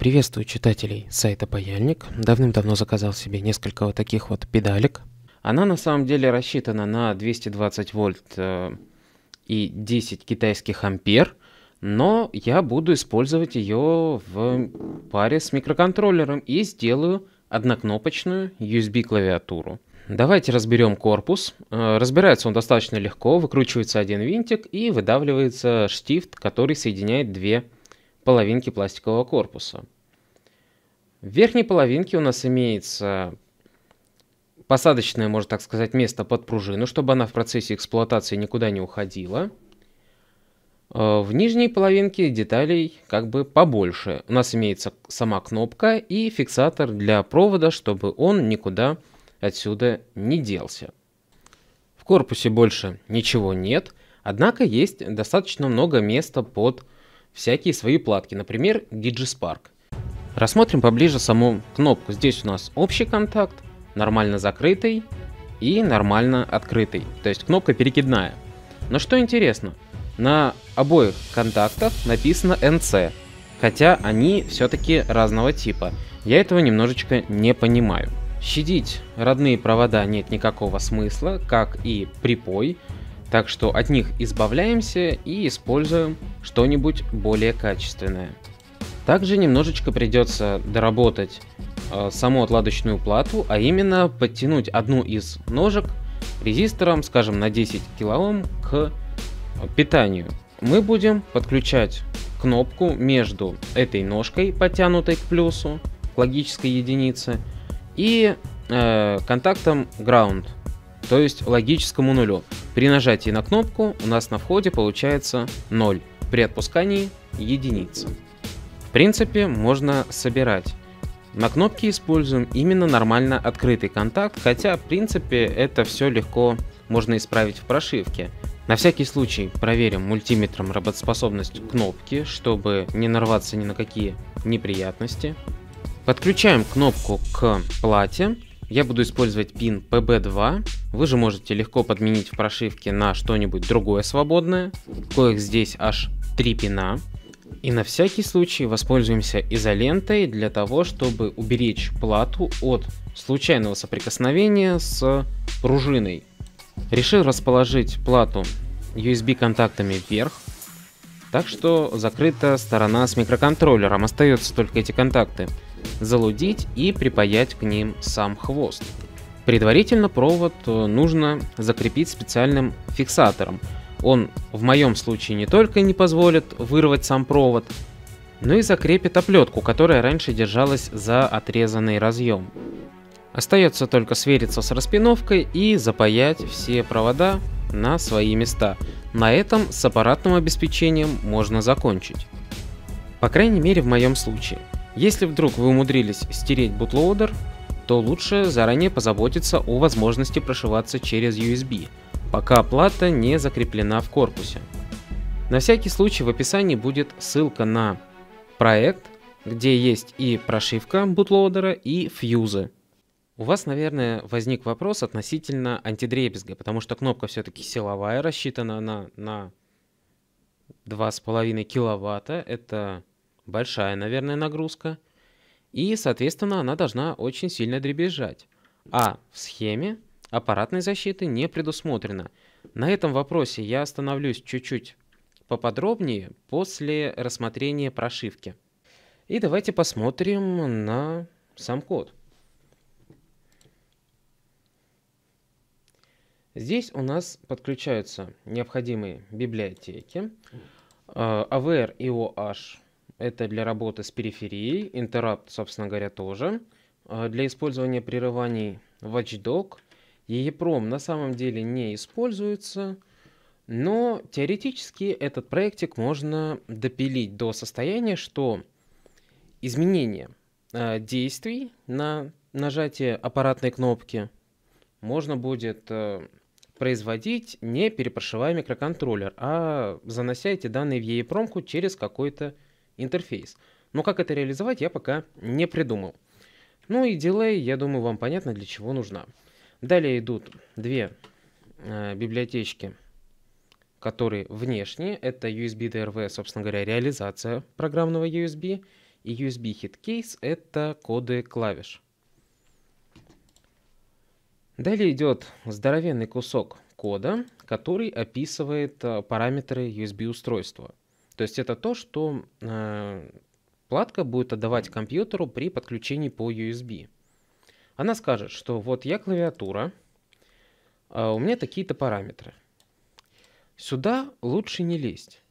Приветствую читателей сайта Паяльник. Давным-давно заказал себе несколько вот таких вот педалек. Она на самом деле рассчитана на 220 вольт э, и 10 китайских ампер, но я буду использовать ее в паре с микроконтроллером и сделаю однокнопочную USB клавиатуру. Давайте разберем корпус. Э, разбирается он достаточно легко, выкручивается один винтик и выдавливается штифт, который соединяет две половинки пластикового корпуса. В верхней половинке у нас имеется посадочное, можно так сказать, место под пружину, чтобы она в процессе эксплуатации никуда не уходила. Э, в нижней половинке деталей как бы побольше. У нас имеется сама кнопка и фиксатор для провода, чтобы он никуда отсюда не делся. В корпусе больше ничего нет, однако есть достаточно много места под пружину всякие свои платки, например, DigiSpark. Рассмотрим поближе саму кнопку. Здесь у нас общий контакт, нормально закрытый и нормально открытый. То есть кнопка перекидная. Но что интересно, на обоих контактах написано NC, хотя они все-таки разного типа. Я этого немножечко не понимаю. Щадить родные провода нет никакого смысла, как и припой, так что от них избавляемся и используем что-нибудь более качественное. Также немножечко придется доработать э, саму отладочную плату, а именно подтянуть одну из ножек резистором, скажем, на 10 кОм к э, питанию. Мы будем подключать кнопку между этой ножкой, потянутой к плюсу, к логической единице, и э, контактом ground то есть логическому нулю. При нажатии на кнопку у нас на входе получается 0, при отпускании единица. В принципе, можно собирать. На кнопке используем именно нормально открытый контакт, хотя в принципе это все легко можно исправить в прошивке. На всякий случай проверим мультиметром работоспособность кнопки, чтобы не нарваться ни на какие неприятности. Подключаем кнопку к плате. Я буду использовать пин PB2 вы же можете легко подменить в прошивке на что-нибудь другое свободное, коих здесь аж три пина. И на всякий случай воспользуемся изолентой для того, чтобы уберечь плату от случайного соприкосновения с пружиной. Решил расположить плату USB контактами вверх, так что закрыта сторона с микроконтроллером, остается только эти контакты залудить и припаять к ним сам хвост. Предварительно провод э, нужно закрепить специальным фиксатором. Он в моем случае не только не позволит вырвать сам провод, но и закрепит оплетку, которая раньше держалась за отрезанный разъем. Остается только свериться с распиновкой и запаять все провода на свои места. На этом с аппаратным обеспечением можно закончить. По крайней мере в моем случае. Если вдруг вы умудрились стереть бутлоудер, то лучше заранее позаботиться о возможности прошиваться через USB, пока плата не закреплена в корпусе. На всякий случай в описании будет ссылка на проект, где есть и прошивка бутлоудера, и фьюзы. У вас, наверное, возник вопрос относительно антидребезга, потому что кнопка все-таки силовая, рассчитана она на 2,5 киловатта. Это большая, наверное, нагрузка. И, соответственно, она должна очень сильно дребезжать. А в схеме аппаратной защиты не предусмотрено. На этом вопросе я остановлюсь чуть-чуть поподробнее после рассмотрения прошивки. И давайте посмотрим на сам код. Здесь у нас подключаются необходимые библиотеки. Э, AVR и OH это для работы с периферией, интерапт, собственно говоря, тоже. А, для использования прерываний Watchdog. EEPROM на самом деле не используется, но теоретически этот проектик можно допилить до состояния, что изменение а, действий на нажатие аппаратной кнопки можно будет э, производить не перепрошивая микроконтроллер, а занося эти данные в EEPROM через какой-то интерфейс. Но как это реализовать, я пока не придумал. Ну и Delay, я думаю, вам понятно, для чего нужна. Далее идут две э, библиотечки, которые внешние. Это USB DRV, собственно говоря, реализация программного USB. И USB HitCase — это коды клавиш. Далее идет здоровенный кусок кода, который описывает э, параметры USB устройства. То есть это то, что э, платка будет отдавать компьютеру при подключении по USB. Она скажет, что вот я клавиатура, а у меня такие-то параметры. Сюда лучше не лезть,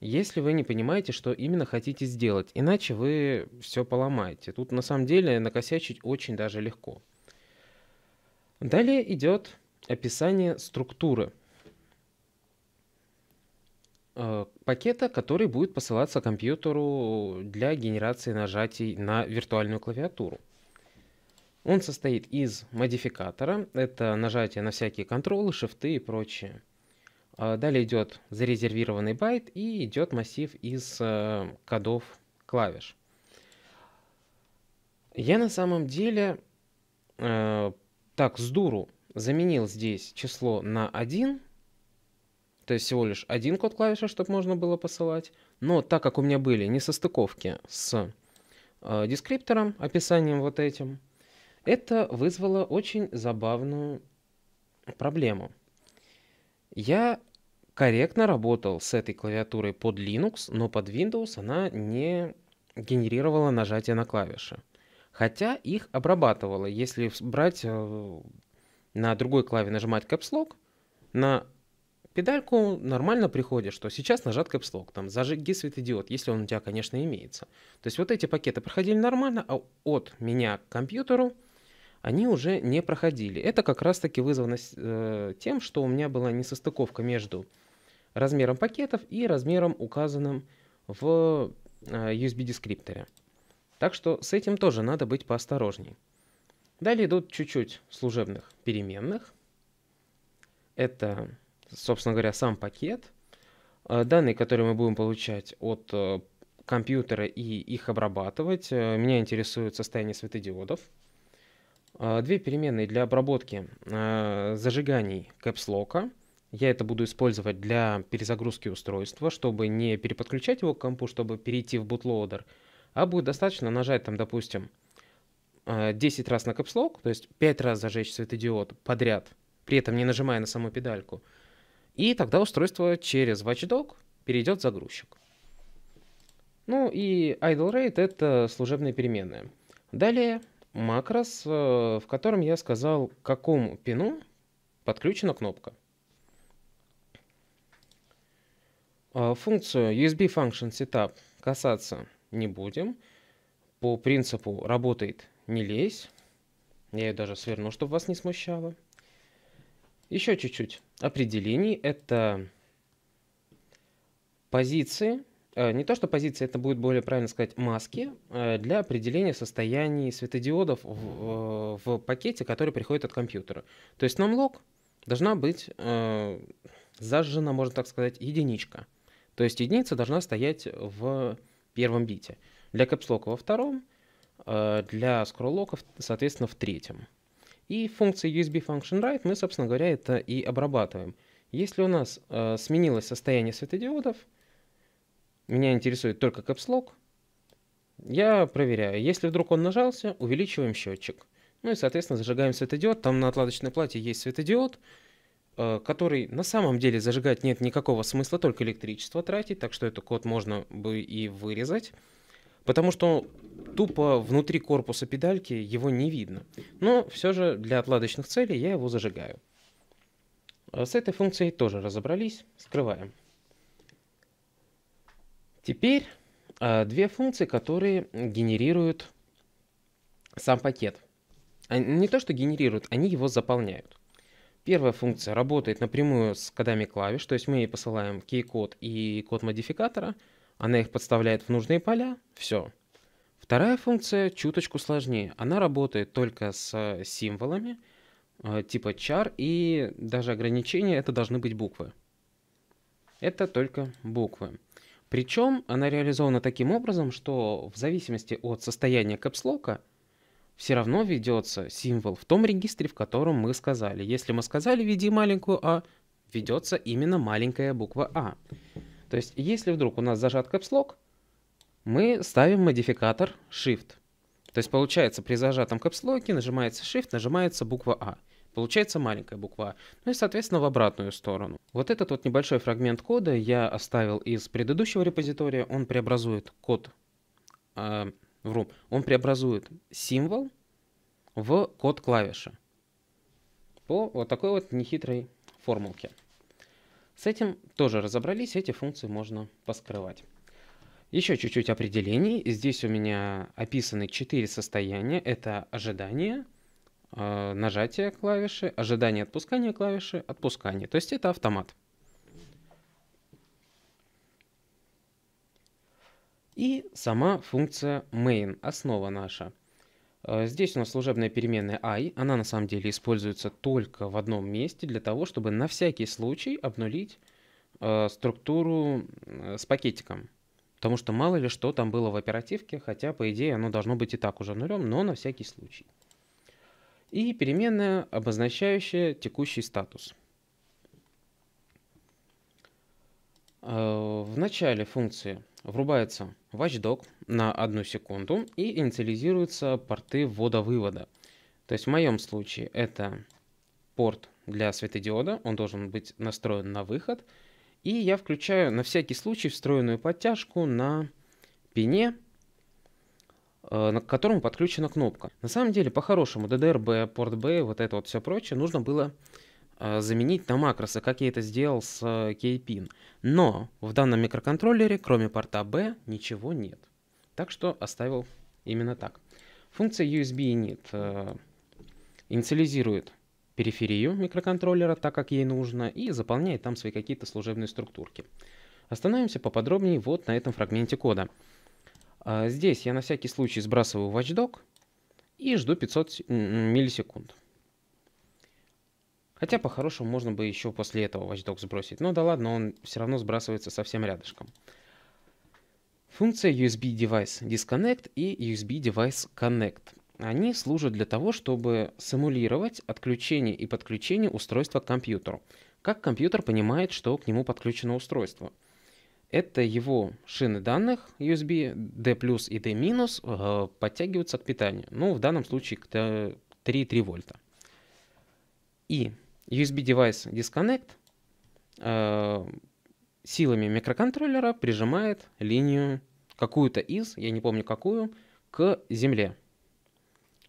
если вы не понимаете, что именно хотите сделать, иначе вы все поломаете. Тут на самом деле накосячить очень даже легко. Далее идет описание структуры Э, пакета, который будет посылаться компьютеру для генерации нажатий на виртуальную клавиатуру. Он состоит из модификатора, это нажатие на всякие контролы, шифты и прочее. А далее идет зарезервированный байт и идет массив из э, кодов клавиш. Я на самом деле э, так с дуру заменил здесь число на 1, то есть всего лишь один код клавиши, чтобы можно было посылать. Но так как у меня были несостыковки с э, дескриптором, описанием вот этим, это вызвало очень забавную проблему. Я корректно работал с этой клавиатурой под Linux, но под Windows она не генерировала нажатие на клавиши. Хотя их обрабатывала. Если брать э, на другой клаве нажимать Caps Lock, на педальку нормально приходит, что сейчас нажат капслок, там зажги светодиод, если он у тебя, конечно, имеется. То есть вот эти пакеты проходили нормально, а от меня к компьютеру они уже не проходили. Это как раз-таки вызвано э, тем, что у меня была несостыковка между размером пакетов и размером, указанным в USB-дескрипторе. Э, так что с этим тоже надо быть поосторожней. Далее идут чуть-чуть служебных переменных. Это собственно говоря, сам пакет, э, данные, которые мы будем получать от э, компьютера и их обрабатывать. Э, меня интересует состояние светодиодов. Две переменные для обработки зажиганий капслока Я это буду использовать для перезагрузки устройства, чтобы не переподключать его к компу, чтобы перейти в бутлоадер, а будет достаточно нажать там, допустим, 10 раз на капслок, то есть 5 раз зажечь светодиод подряд, при этом не нажимая на саму педальку – и тогда устройство через Watchdog перейдет в загрузчик. Ну и idle rate это служебные переменные. Далее макрос, э, в котором я сказал, к какому пину подключена кнопка. Э, функцию USB Function Setup касаться не будем. По принципу работает не лезь. Я ее даже сверну, чтобы вас не смущало. Еще чуть-чуть определений. Это позиции, э, не то что позиции, это будет более правильно сказать маски э, для определения состояний светодиодов в, э, в пакете, который приходит от компьютера. То есть на МЛОК должна быть э, зажжена, можно так сказать, единичка. То есть единица должна стоять в первом бите. Для кэпслока во втором, для скроллока, соответственно, в третьем. И функция USB Function Write мы, собственно говоря, это и обрабатываем. Если у нас э, сменилось состояние светодиодов, меня интересует только капслок, я проверяю. Если вдруг он нажался, увеличиваем счетчик. Ну и, соответственно, зажигаем светодиод. Там на отладочной плате есть светодиод, э, который на самом деле зажигать нет никакого смысла, только электричество тратить, так что этот код можно бы и вырезать потому что тупо внутри корпуса педальки его не видно. Но все же для отладочных целей я его зажигаю. А с этой функцией тоже разобрались, скрываем. Теперь а, две функции, которые генерируют сам пакет. Не то, что генерируют, они его заполняют. Первая функция работает напрямую с кодами клавиш, то есть мы ей посылаем key-код и код модификатора – она их подставляет в нужные поля, все. Вторая функция чуточку сложнее. Она работает только с э, символами, э, типа char и даже ограничения это должны быть буквы. Это только буквы. Причем она реализована таким образом, что в зависимости от состояния капслока все равно ведется символ в том регистре, в котором мы сказали. Если мы сказали «веди маленькую а», ведется именно маленькая буква «а». То есть, если вдруг у нас зажат капслок, мы ставим модификатор Shift. То есть, получается, при зажатом капслоке нажимается Shift, нажимается буква А. Получается маленькая буква А. Ну и, соответственно, в обратную сторону. Вот этот вот небольшой фрагмент кода я оставил из предыдущего репозитория. Он преобразует код... Э, вру. Он преобразует символ в код клавиши по вот такой вот нехитрой формулке. С этим тоже разобрались, эти функции можно поскрывать. Еще чуть-чуть определений. Здесь у меня описаны четыре состояния. Это ожидание, э, нажатие клавиши, ожидание отпускания клавиши, отпускание. То есть это автомат. И сама функция main, основа наша – а, здесь у нас служебная переменная i, она на самом деле используется только в одном месте для того, чтобы на всякий случай обнулить э, структуру с пакетиком. Потому что мало ли что там было в оперативке, хотя по идее оно должно быть и так уже нулем, но на всякий случай. И переменная, обозначающая текущий статус. Э, в начале функции Врубается Watchdog на одну секунду и инициализируются порты ввода-вывода. То есть в моем случае это порт для светодиода, он должен быть настроен на выход. И я включаю на всякий случай встроенную подтяжку на пине, э, к которому подключена кнопка. На самом деле, по-хорошему, DDRB, порт B, вот это вот все прочее, нужно было Э, заменить на макросы, как я это сделал с Keypin. Э, Но в данном микроконтроллере, кроме порта B, ничего нет. Так что оставил именно так. Функция USB init э, инициализирует периферию микроконтроллера так, как ей нужно, и заполняет там свои какие-то служебные структурки. Остановимся поподробнее вот на этом фрагменте кода. Здесь я на всякий случай сбрасываю watchdog и жду 500 миллисекунд. Хотя, по-хорошему, можно бы еще после этого Watch Dogs сбросить. Но ну да ладно, он все равно сбрасывается совсем рядышком. Функция USB Device Disconnect и USB Device Connect. Они служат для того, чтобы симулировать отключение и подключение устройства к компьютеру. Как компьютер понимает, что к нему подключено устройство? Это его шины данных USB D+, и D- э, подтягиваются к питанию. Ну, в данном случае к 3,3 э, вольта. И USB девайс Disconnect э, силами микроконтроллера прижимает линию какую-то из, я не помню какую, к земле.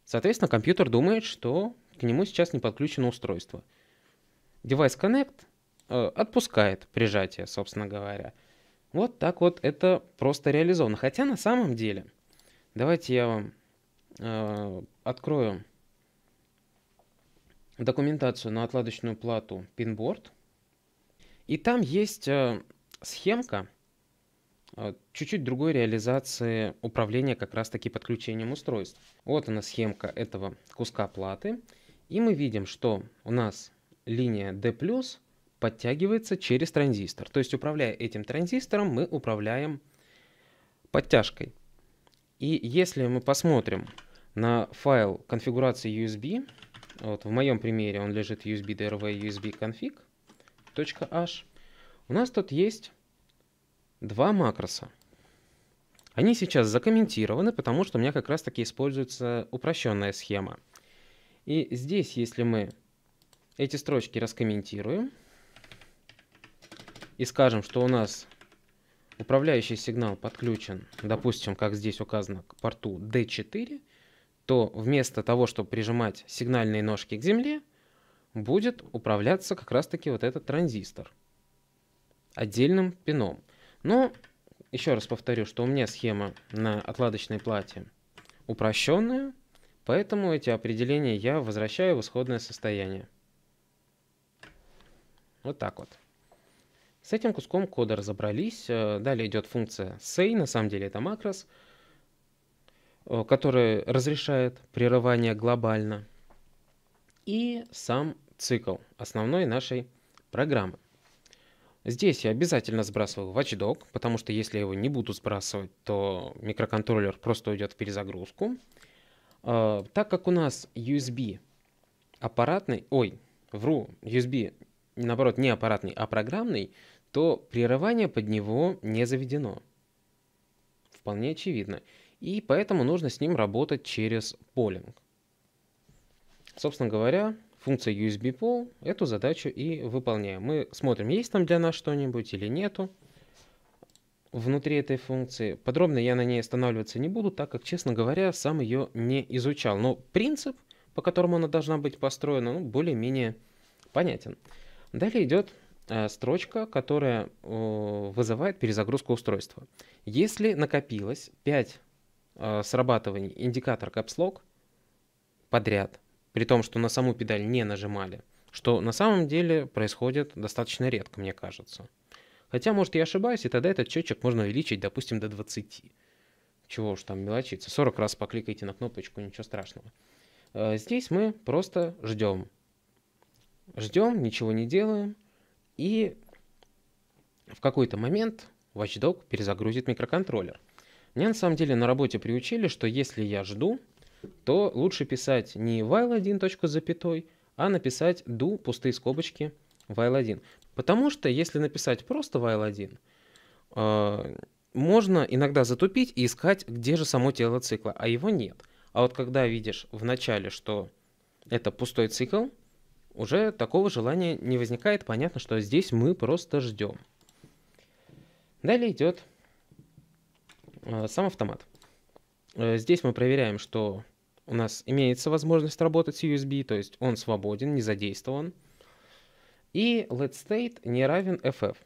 Соответственно, компьютер думает, что к нему сейчас не подключено устройство. Девайс Connect э, отпускает прижатие, собственно говоря. Вот так вот это просто реализовано. Хотя на самом деле, давайте я вам э, открою документацию на отладочную плату Pinboard. И там есть э, схемка э, чуть-чуть другой реализации управления как раз-таки подключением устройств. Вот она схемка этого куска платы. И мы видим, что у нас линия D+, подтягивается через транзистор. То есть, управляя этим транзистором, мы управляем подтяжкой. И если мы посмотрим на файл конфигурации USB, вот, в моем примере он лежит USB DRV USB config .h. У нас тут есть два макроса. Они сейчас закомментированы, потому что у меня как раз таки используется упрощенная схема. И здесь, если мы эти строчки раскомментируем и скажем, что у нас управляющий сигнал подключен, допустим, как здесь указано, к порту D4, то вместо того, чтобы прижимать сигнальные ножки к земле, будет управляться как раз-таки вот этот транзистор отдельным пином. Но еще раз повторю, что у меня схема на отладочной плате упрощенная, поэтому эти определения я возвращаю в исходное состояние. Вот так вот. С этим куском кода разобрались. Э, далее идет функция say, на самом деле это макрос. Э, который разрешает прерывание глобально, и сам цикл основной нашей программы. Здесь я обязательно сбрасываю Watchdog, потому что если я его не буду сбрасывать, то микроконтроллер просто уйдет в перезагрузку. Э, так как у нас USB аппаратный, ой, вру, USB, наоборот, не аппаратный, а программный, то прерывание под него не заведено. Вполне очевидно и поэтому нужно с ним работать через полинг. Собственно говоря, функция USB usb_poll эту задачу и выполняем. Мы смотрим, есть там для нас что-нибудь или нету внутри этой функции. Подробно я на ней останавливаться не буду, так как, честно говоря, сам ее не изучал. Но принцип, по которому она должна быть построена, ну, более-менее понятен. Далее идет э, строчка, которая э, вызывает перезагрузку устройства. Если накопилось 5 э, срабатываний индикатор капслок подряд, при том, что на саму педаль не нажимали, что на самом деле происходит достаточно редко, мне кажется. Хотя, может, я ошибаюсь, и тогда этот счетчик можно увеличить, допустим, до 20. Чего уж там мелочиться. 40 раз покликайте на кнопочку, ничего страшного. Э, здесь мы просто ждем. Ждем, ничего не делаем. И в какой-то момент Watchdog перезагрузит микроконтроллер. Мне на самом деле на работе приучили, что если я жду, то лучше писать не while 1 запятой, а написать do пустые скобочки while 1. Потому что если написать просто while 1, а, можно иногда затупить и искать, где же само тело цикла, а его нет. А вот когда видишь в начале, что это пустой цикл, уже такого желания не возникает. Понятно, что здесь мы просто ждем. Далее идет Э, сам автомат. Э, здесь мы проверяем, что у нас имеется возможность работать с USB, то есть он свободен, не задействован. И let state не равен ff.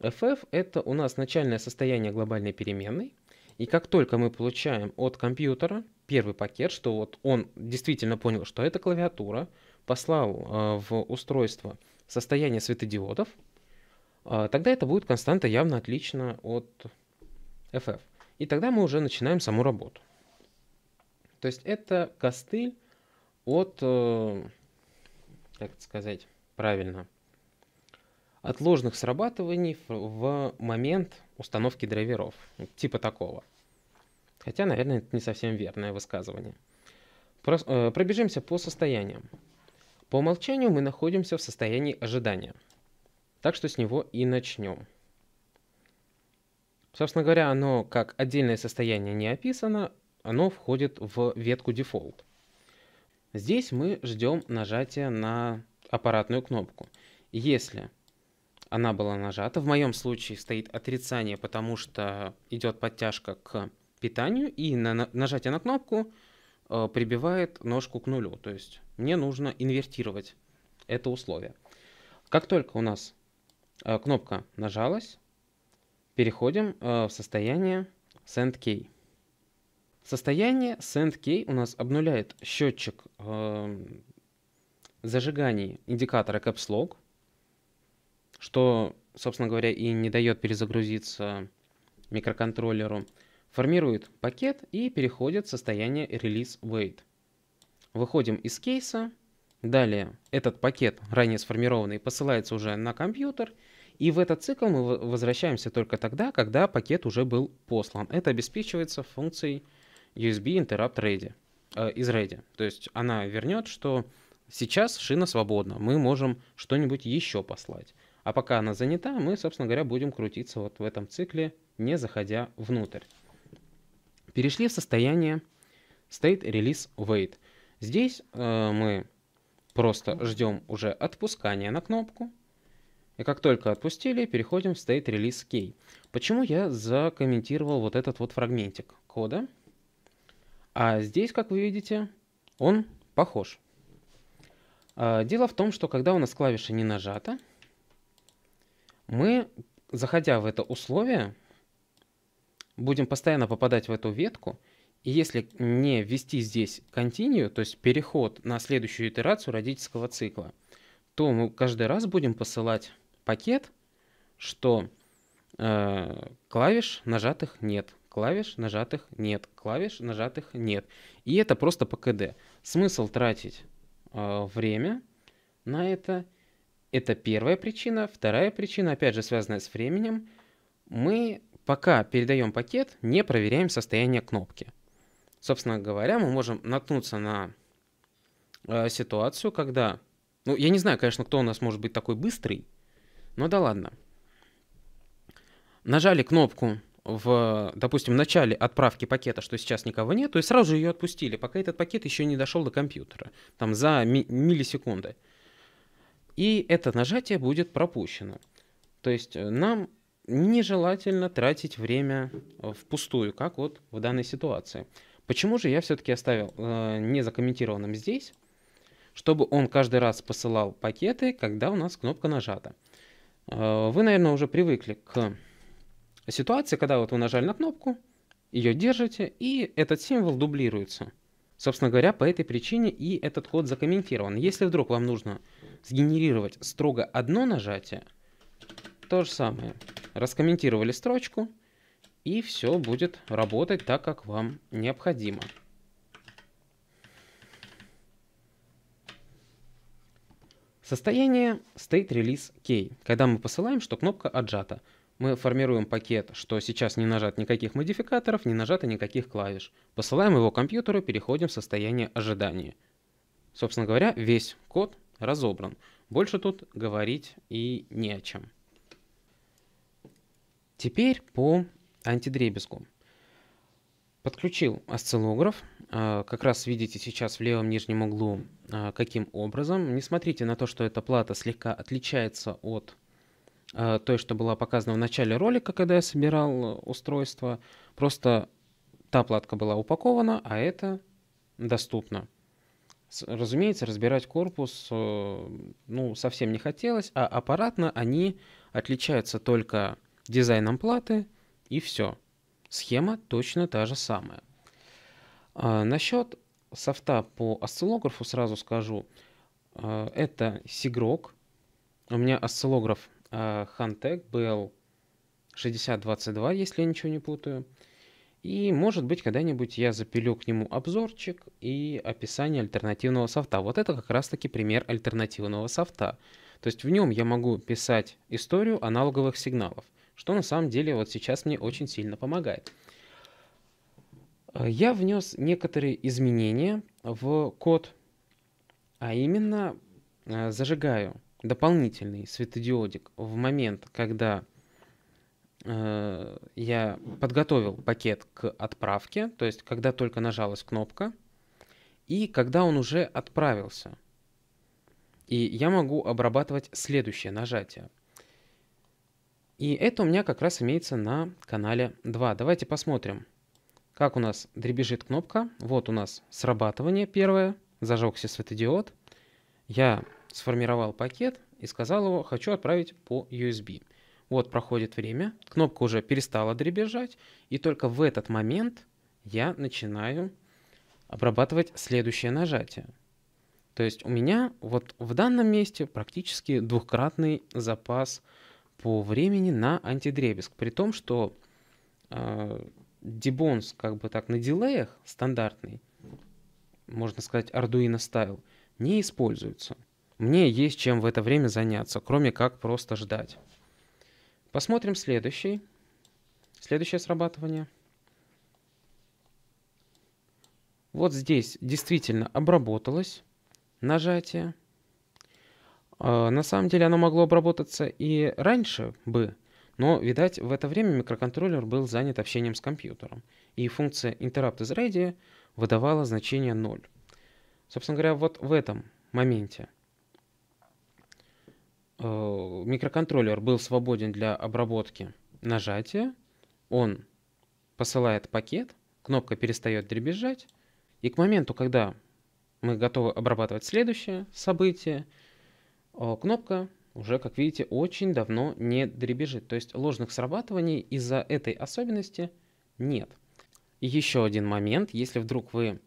ff это у нас начальное состояние глобальной переменной. И как только мы получаем от компьютера первый пакет, что вот он действительно понял, что это клавиатура, послал э, в устройство состояние светодиодов, тогда это будет константа явно отлично от ff. И тогда мы уже начинаем саму работу. То есть это костыль от, э, как это сказать правильно, от ложных срабатываний в момент установки драйверов, типа такого. Хотя, наверное, это не совсем верное высказывание. Про, э, пробежимся по состояниям. По умолчанию мы находимся в состоянии ожидания. Так что с него и начнем. Собственно говоря, оно как отдельное состояние не описано, оно входит в ветку дефолт. Здесь мы ждем нажатия на аппаратную кнопку. Если она была нажата, в моем случае стоит отрицание, потому что идет подтяжка к питанию, и на нажатие на кнопку э, прибивает ножку к нулю. То есть мне нужно инвертировать это условие. Как только у нас э, кнопка нажалась, Переходим э, в состояние send_key. Состояние send_key у нас обнуляет счетчик э, зажиганий индикатора caps lock, что, собственно говоря, и не дает перезагрузиться микроконтроллеру, формирует пакет и переходит в состояние release wait. Выходим из кейса, далее этот пакет, ранее сформированный, посылается уже на компьютер, и в этот цикл мы возвращаемся только тогда, когда пакет уже был послан. Это обеспечивается функцией USB Interrupt Ready, э, из Ready. То есть она вернет, что сейчас шина свободна, мы можем что-нибудь еще послать. А пока она занята, мы, собственно говоря, будем крутиться вот в этом цикле, не заходя внутрь. Перешли в состояние State Release Wait. Здесь э, мы просто ждем уже отпускания на кнопку, и как только отпустили, переходим в state release key. Почему я закомментировал вот этот вот фрагментик кода? А здесь, как вы видите, он похож. А, дело в том, что когда у нас клавиша не нажата, мы, заходя в это условие, будем постоянно попадать в эту ветку, и если не ввести здесь continue, то есть переход на следующую итерацию родительского цикла, то мы каждый раз будем посылать пакет, что э, клавиш нажатых нет, клавиш нажатых нет, клавиш нажатых нет. И это просто по КД. Смысл тратить э, время на это. Это первая причина. Вторая причина, опять же, связанная с временем. Мы пока передаем пакет, не проверяем состояние кнопки. Собственно говоря, мы можем наткнуться на э, ситуацию, когда... Ну, я не знаю, конечно, кто у нас может быть такой быстрый, ну да ладно. Нажали кнопку в, допустим, начале отправки пакета, что сейчас никого нет, то есть сразу же ее отпустили, пока этот пакет еще не дошел до компьютера, там за ми- миллисекунды. И это нажатие будет пропущено. То есть э, нам нежелательно тратить время впустую, как вот в данной ситуации. Почему же я все-таки оставил э, незакомментированным здесь, чтобы он каждый раз посылал пакеты, когда у нас кнопка нажата? Э, вы, наверное, уже привыкли к ситуации, когда вот вы нажали на кнопку, ее держите, и этот символ дублируется. Собственно говоря, по этой причине и этот код закомментирован. Если вдруг вам нужно сгенерировать строго одно нажатие, то же самое. Раскомментировали строчку, и все будет работать так, как вам необходимо. Состояние state release key, когда мы посылаем, что кнопка отжата. Мы формируем пакет, что сейчас не нажат никаких модификаторов, не нажато никаких клавиш. Посылаем его компьютеру, переходим в состояние ожидания. Собственно говоря, весь код разобран. Больше тут говорить и не о чем. Теперь по антидребезгу. Подключил осциллограф, а, как раз видите сейчас в левом нижнем углу, а, каким образом. Не смотрите на то, что эта плата слегка отличается от а, той, что была показана в начале ролика, когда я собирал устройство. Просто та платка была упакована, а это доступно. Разумеется, разбирать корпус э, ну, совсем не хотелось, а аппаратно они отличаются только дизайном платы и все. Схема точно та же самая. А, насчет софта по осциллографу сразу скажу. А, это Сигрок. У меня осциллограф а, Хантек был 6022, если я ничего не путаю. И, может быть, когда-нибудь я запилю к нему обзорчик и описание альтернативного софта. Вот это как раз-таки пример альтернативного софта. То есть в нем я могу писать историю аналоговых сигналов, что на самом деле вот сейчас мне очень сильно помогает. Э, я внес некоторые изменения в код, а именно э, зажигаю дополнительный светодиодик в момент, когда э, я подготовил пакет к отправке, то есть когда только нажалась кнопка, и когда он уже отправился. И я могу обрабатывать следующее нажатие. И это у меня как раз имеется на канале 2. Давайте посмотрим. Как у нас дребежит кнопка? Вот у нас срабатывание первое, зажегся светодиод. Я сформировал пакет и сказал его, хочу отправить по USB. Вот проходит время, кнопка уже перестала дребезжать, и только в этот момент я начинаю обрабатывать следующее нажатие. То есть у меня вот в данном месте практически двухкратный запас по времени на антидребезг, при том, что э, дебонс как бы так на дилеях стандартный, можно сказать, Arduino стайл, не используется. Мне есть чем в это время заняться, кроме как просто ждать. Посмотрим следующий. Следующее срабатывание. Вот здесь действительно обработалось нажатие. А, на самом деле оно могло обработаться и раньше бы, но, видать, в это время микроконтроллер был занят общением с компьютером, и функция interrupt is ready выдавала значение 0. Собственно говоря, вот в этом моменте э, микроконтроллер был свободен для обработки нажатия, он посылает пакет, кнопка перестает дребезжать, и к моменту, когда мы готовы обрабатывать следующее событие, э, кнопка уже, как видите, очень давно не дребежит. То есть ложных срабатываний из-за этой особенности нет. еще один момент, если вдруг вы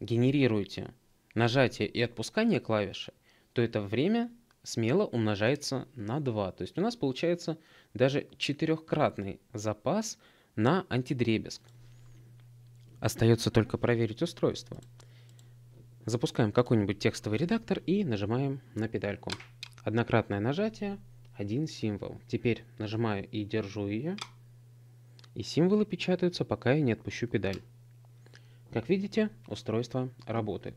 генерируете нажатие и отпускание клавиши, то это время смело умножается на 2. То есть у нас получается даже четырехкратный запас на антидребезг. Остается только проверить устройство. Запускаем какой-нибудь текстовый редактор и нажимаем на педальку. Однократное нажатие, один символ. Теперь нажимаю и держу ее. И символы печатаются, пока я не отпущу педаль. Как видите, устройство работает.